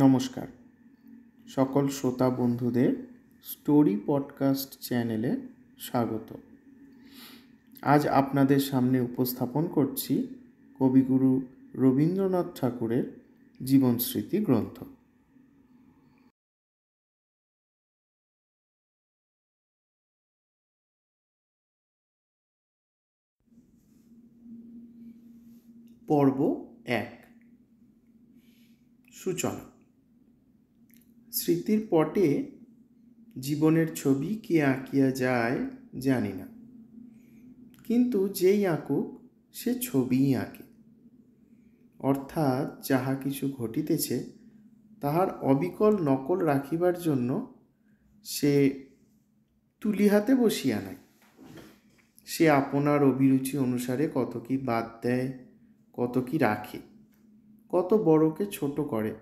নমস্কার সকল শ্রোতা বন্ধুদের স্টোরি পডকাস্ট চ্যানেলে স্বাগত আজ আপনাদের সামনে উপস্থাপন করছি কবিগুরু রবীন্দ্রনাথ ঠাকুরের জীবন স্মৃতি গ্রন্থ পর্ব এক সূচনা স্মৃতির পটে জীবনের ছবি কে আঁকিয়া যায় জানি না কিন্তু যেই আঁকুক সে ছবিই আঁকে অর্থাৎ যাহা কিছু ঘটিতেছে তাহার অবিকল নকল রাখিবার জন্য সে তুলি হাতে বসিয়া নাই সে আপনার অভিরুচি অনুসারে কত কি বাদ দেয় কত কি রাখে কত বড়কে ছোট করে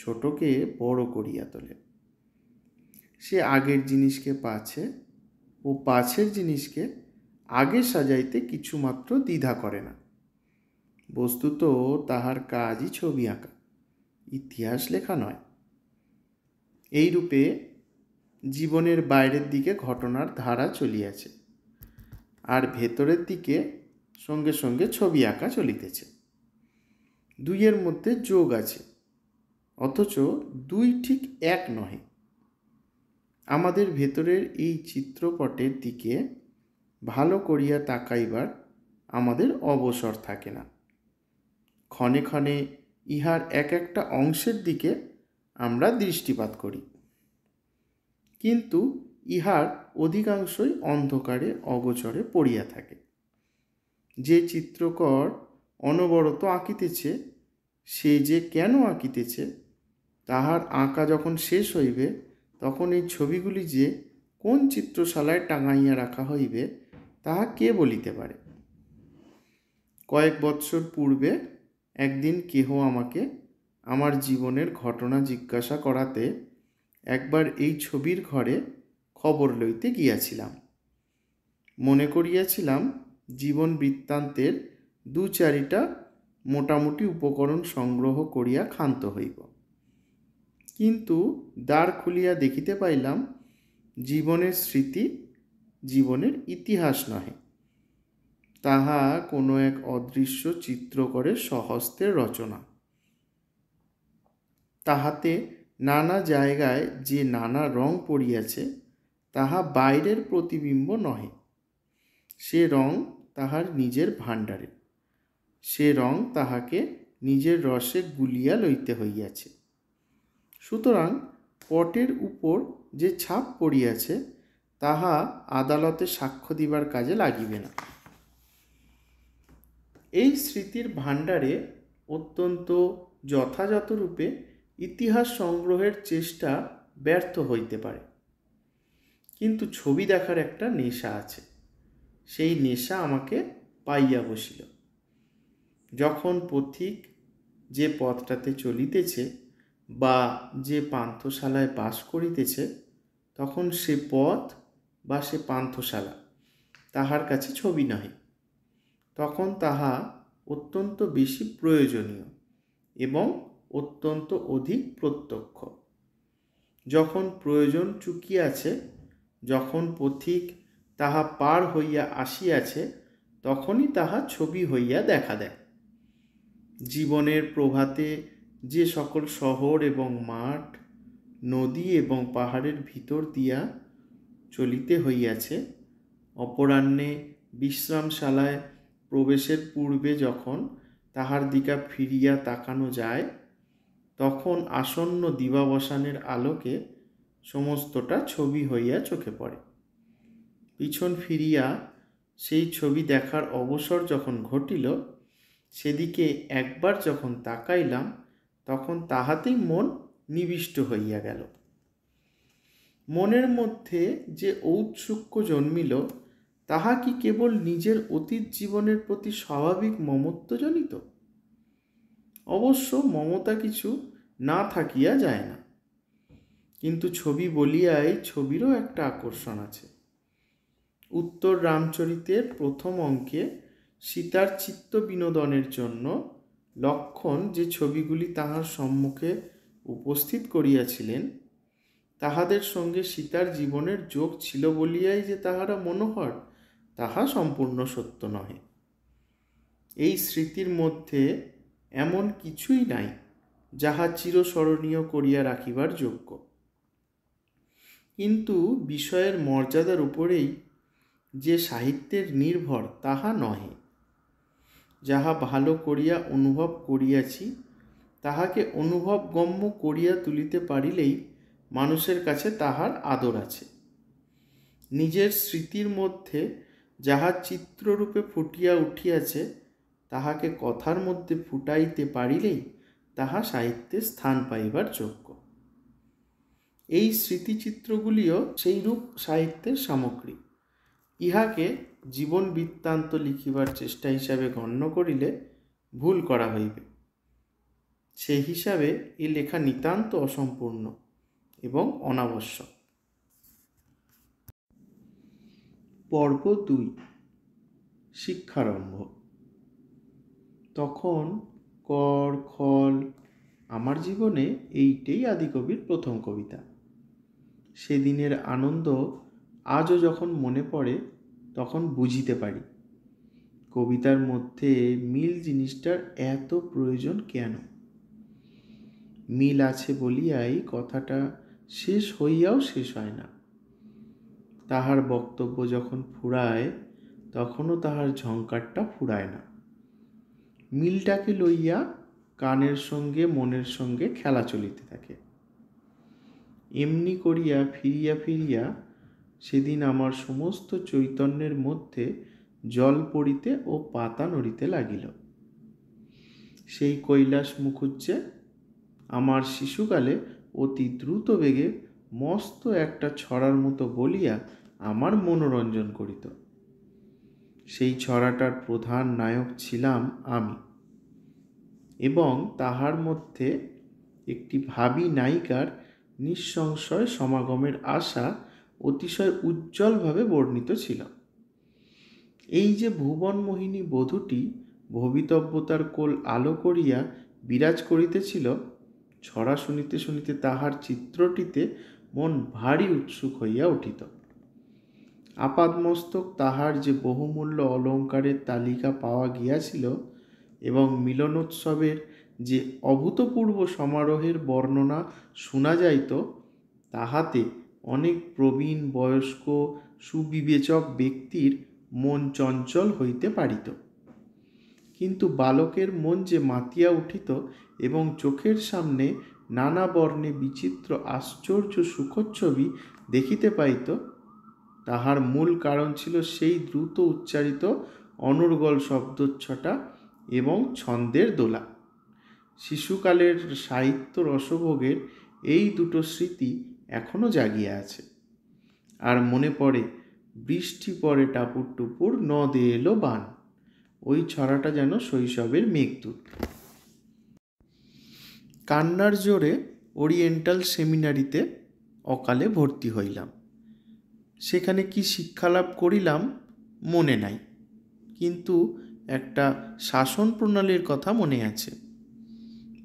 ছোটকে বড় করিয়া তোলে সে আগের জিনিসকে পাছে ও পাছের জিনিসকে আগে সাজাইতে কিছুমাত্র দ্বিধা করে না বস্তুত তাহার কাজই ছবি আঁকা ইতিহাস লেখা নয় এই রূপে জীবনের বাইরের দিকে ঘটনার ধারা চলিয়াছে আর ভেতরের দিকে সঙ্গে সঙ্গে ছবি আঁকা চলিতেছে দুইয়ের মধ্যে যোগ আছে অথচ দুই ঠিক এক নহে আমাদের ভেতরের এই চিত্রপটের দিকে ভালো করিয়া তাকাইবার আমাদের অবসর থাকে না ক্ষণে ক্ষণে ইহার এক একটা অংশের দিকে আমরা দৃষ্টিপাত করি কিন্তু ইহার অধিকাংশই অন্ধকারে অগোচরে পড়িয়া থাকে যে চিত্রকর অনবরত আঁকিতেছে সে যে কেন আঁকিতেছে তাহার আঁকা যখন শেষ হইবে তখন এই ছবিগুলি যে কোন চিত্রশালায় টাঙাইয়া রাখা হইবে তাহা কে বলিতে পারে কয়েক বৎসর পূর্বে একদিন কেহ আমাকে আমার জীবনের ঘটনা জিজ্ঞাসা করাতে একবার এই ছবির ঘরে খবর লইতে গিয়াছিলাম মনে করিয়াছিলাম জীবন বৃত্তান্তের দু চারিটা মোটামুটি উপকরণ সংগ্রহ করিয়া ক্ষান্ত হইব কিন্তু দ্বার খুলিয়া দেখিতে পাইলাম জীবনের স্মৃতি জীবনের ইতিহাস নহে তাহা কোনো এক অদৃশ্য চিত্রকরের সহস্তের রচনা তাহাতে নানা জায়গায় যে নানা রং পড়িয়াছে তাহা বাইরের প্রতিবিম্ব নহে সে রং তাহার নিজের ভাণ্ডারে সে রং তাহাকে নিজের রসে গুলিয়া লইতে হইয়াছে সুতরাং পটের উপর যে ছাপ পড়িয়াছে তাহা আদালতে সাক্ষ্য দিবার কাজে লাগিবে না এই স্মৃতির ভাণ্ডারে অত্যন্ত যথাযথরূপে ইতিহাস সংগ্রহের চেষ্টা ব্যর্থ হইতে পারে কিন্তু ছবি দেখার একটা নেশা আছে সেই নেশা আমাকে পাইয়া বসিল যখন পথিক যে পথটাতে চলিতেছে বা যে পান্থশালায় বাস করিতেছে তখন সে পথ বা সে পান্থশালা তাহার কাছে ছবি নহে তখন তাহা অত্যন্ত বেশি প্রয়োজনীয় এবং অত্যন্ত অধিক প্রত্যক্ষ যখন প্রয়োজন চুকিয়াছে যখন পথিক তাহা পার হইয়া আসিয়াছে তখনই তাহা ছবি হইয়া দেখা দেয় জীবনের প্রভাতে যে সকল শহর এবং মাঠ নদী এবং পাহাড়ের ভিতর দিয়া চলিতে হইয়াছে অপরাহ্নে বিশ্রামশালায় প্রবেশের পূর্বে যখন তাহার দিকা ফিরিয়া তাকানো যায় তখন আসন্ন দিবাবসানের আলোকে সমস্তটা ছবি হইয়া চোখে পড়ে পিছন ফিরিয়া সেই ছবি দেখার অবসর যখন ঘটিল সেদিকে একবার যখন তাকাইলাম তখন তাহাতেই মন নিবিষ্ট হইয়া গেল মনের মধ্যে যে ঔৎসুক্য জন্মিল তাহা কি কেবল নিজের অতীত জীবনের প্রতি স্বাভাবিক মমত্বজনিত অবশ্য মমতা কিছু না থাকিয়া যায় না কিন্তু ছবি বলিয়াই ছবিরও একটা আকর্ষণ আছে উত্তর রামচরিতের প্রথম অঙ্কে সীতার চিত্ত বিনোদনের জন্য লক্ষণ যে ছবিগুলি তাহার সম্মুখে উপস্থিত করিয়াছিলেন তাহাদের সঙ্গে সীতার জীবনের যোগ ছিল বলিয়াই যে তাহারা মনোহর তাহা সম্পূর্ণ সত্য নহে এই স্মৃতির মধ্যে এমন কিছুই নাই যাহা চিরস্মরণীয় করিয়া রাখিবার যোগ্য কিন্তু বিষয়ের মর্যাদার উপরেই যে সাহিত্যের নির্ভর তাহা নহে যাহা ভালো করিয়া অনুভব করিয়াছি তাহাকে অনুভবগম্য করিয়া তুলিতে পারিলেই মানুষের কাছে তাহার আদর আছে নিজের স্মৃতির মধ্যে যাহা চিত্ররূপে ফুটিয়া উঠিয়াছে তাহাকে কথার মধ্যে ফুটাইতে পারিলেই তাহা সাহিত্যে স্থান পাইবার যোগ্য এই স্মৃতিচিত্রগুলিও সেইরূপ সাহিত্যের সামগ্রী ইহাকে জীবন বৃত্তান্ত লিখিবার চেষ্টা হিসাবে গণ্য করিলে ভুল করা হইবে সে হিসাবে এ লেখা নিতান্ত অসম্পূর্ণ এবং অনাবশ্যক পর্ব দুই শিক্ষারম্ভ তখন কর খল আমার জীবনে এইটেই আদিকবির প্রথম কবিতা সেদিনের আনন্দ আজও যখন মনে পড়ে তখন বুঝিতে পারি কবিতার মধ্যে মিল জিনিসটার এত প্রয়োজন কেন মিল আছে বলিয়াই কথাটা শেষ হইয়াও শেষ হয় না তাহার বক্তব্য যখন ফুরায় তখনও তাহার ঝঙ্কারটা ফুরায় না মিলটাকে লইয়া কানের সঙ্গে মনের সঙ্গে খেলা চলিতে থাকে এমনি করিয়া ফিরিয়া ফিরিয়া সেদিন আমার সমস্ত চৈতন্যের মধ্যে জল পড়িতে ও পাতা নড়িতে লাগিল সেই কৈলাস মুখুজ্জে আমার শিশুকালে অতি দ্রুত বেগে মস্ত একটা ছড়ার মতো বলিয়া আমার মনোরঞ্জন করিত সেই ছড়াটার প্রধান নায়ক ছিলাম আমি এবং তাহার মধ্যে একটি ভাবি নায়িকার নিঃসংশয় সমাগমের আশা অতিশয় উজ্জ্বলভাবে বর্ণিত ছিল এই যে ভুবনমোহিনী বধূটি ভবিতব্যতার কোল আলো করিয়া বিরাজ করিতেছিল ছড়া শুনিতে শুনিতে তাহার চিত্রটিতে মন ভারী উৎসুক হইয়া উঠিত আপাদমস্তক তাহার যে বহুমূল্য অলঙ্কারের তালিকা পাওয়া গিয়াছিল এবং মিলনোৎসবের যে অভূতপূর্ব সমারোহের বর্ণনা শোনা যাইত তাহাতে অনেক প্রবীণ বয়স্ক সুবিবেচক ব্যক্তির মন চঞ্চল হইতে পারিত কিন্তু বালকের মন যে মাতিয়া উঠিত এবং চোখের সামনে নানা বর্ণে বিচিত্র আশ্চর্য সুখচ্ছবি দেখিতে পাইত তাহার মূল কারণ ছিল সেই দ্রুত উচ্চারিত অনর্গল শব্দচ্ছটা এবং ছন্দের দোলা শিশুকালের সাহিত্য রসভোগের এই দুটো স্মৃতি এখনও জাগিয়ে আছে আর মনে পড়ে বৃষ্টি পরে টাপুর টুপুর নদে এলো বান ওই ছড়াটা যেন শৈশবের মেঘদূত কান্নার জোরে ওরিয়েন্টাল সেমিনারিতে অকালে ভর্তি হইলাম সেখানে কি শিক্ষালাভ করিলাম মনে নাই কিন্তু একটা শাসন প্রণালীর কথা মনে আছে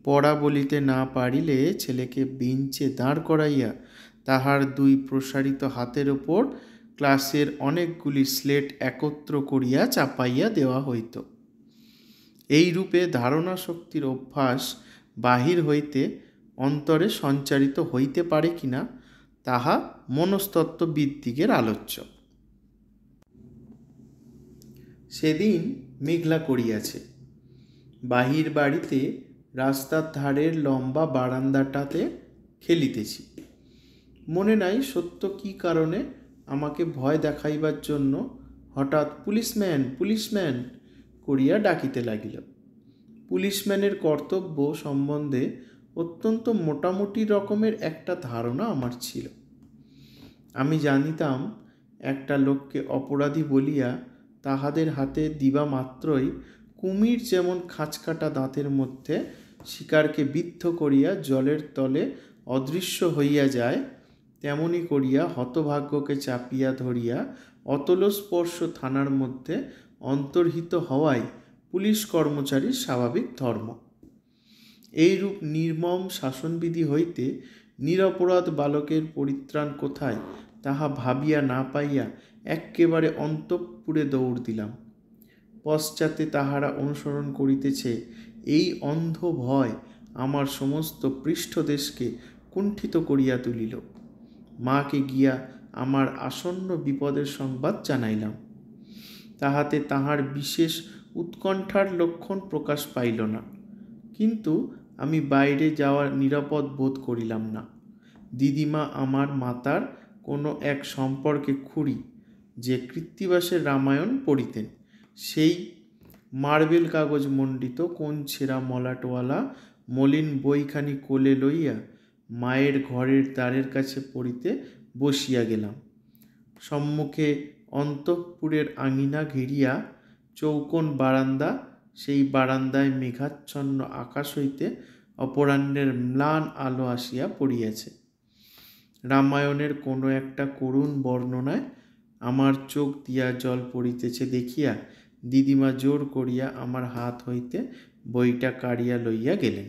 পড়া বলিতে না পারিলে ছেলেকে বেঞ্চে দাঁড় করাইয়া তাহার দুই প্রসারিত হাতের ওপর ক্লাসের অনেকগুলি স্লেট একত্র করিয়া চাপাইয়া দেওয়া হইত এই রূপে ধারণা শক্তির অভ্যাস বাহির হইতে অন্তরে সঞ্চারিত হইতে পারে কিনা তাহা মনস্তত্ত্ববিদ্দিগের আলোচ্য সেদিন মেঘলা করিয়াছে বাহির বাড়িতে রাস্তার ধারের লম্বা বারান্দাটাতে খেলিতেছি মনে নাই সত্য কি কারণে আমাকে ভয় দেখাইবার জন্য হঠাৎ পুলিশম্যান পুলিশম্যান করিয়া ডাকিতে লাগিল পুলিশম্যানের কর্তব্য সম্বন্ধে অত্যন্ত মোটামুটি রকমের একটা ধারণা আমার ছিল আমি জানিতাম একটা লোককে অপরাধী বলিয়া তাহাদের হাতে দিবা মাত্রই কুমির যেমন খাঁচকাটা দাঁতের মধ্যে শিকারকে বিদ্ধ করিয়া জলের তলে অদৃশ্য হইয়া যায় তেমনি করিয়া হতভাগ্যকে চাপিয়া ধরিয়া অতলস্পর্শ থানার মধ্যে অন্তর্হিত হওয়াই পুলিশ কর্মচারীর স্বাভাবিক ধর্ম এইরূপ নির্মম শাসনবিধি হইতে নিরপরাধ বালকের পরিত্রাণ কোথায় তাহা ভাবিয়া না পাইয়া এক্কেবারে অন্তঃপুরে দৌড় দিলাম পশ্চাতে তাহারা অনুসরণ করিতেছে এই অন্ধ ভয় আমার সমস্ত পৃষ্ঠদেশকে কুণ্ঠিত করিয়া তুলিল মাকে গিয়া আমার আসন্ন বিপদের সংবাদ জানাইলাম তাহাতে তাহার বিশেষ উৎকণ্ঠার লক্ষণ প্রকাশ পাইল না কিন্তু আমি বাইরে যাওয়ার নিরাপদ বোধ করিলাম না দিদিমা আমার মাতার কোনো এক সম্পর্কে খুঁড়ি যে কৃত্তিবাসের রামায়ণ পড়িতেন সেই মার্বেল কাগজ মণ্ডিত কোন ছেঁড়া মলাটওয়ালা মলিন বইখানি কোলে লইয়া মায়ের ঘরের দ্বারের কাছে পড়িতে বসিয়া গেলাম সম্মুখে অন্তঃপুরের আঙিনা ঘিরিয়া চৌকন বারান্দা সেই বারান্দায় মেঘাচ্ছন্ন আকাশ হইতে অপরাহ্নের ম্লান আলো আসিয়া পড়িয়াছে রামায়ণের কোনো একটা করুণ বর্ণনায় আমার চোখ দিয়া জল পড়িতেছে দেখিয়া দিদিমা জোর করিয়া আমার হাত হইতে বইটা কাড়িয়া লইয়া গেলেন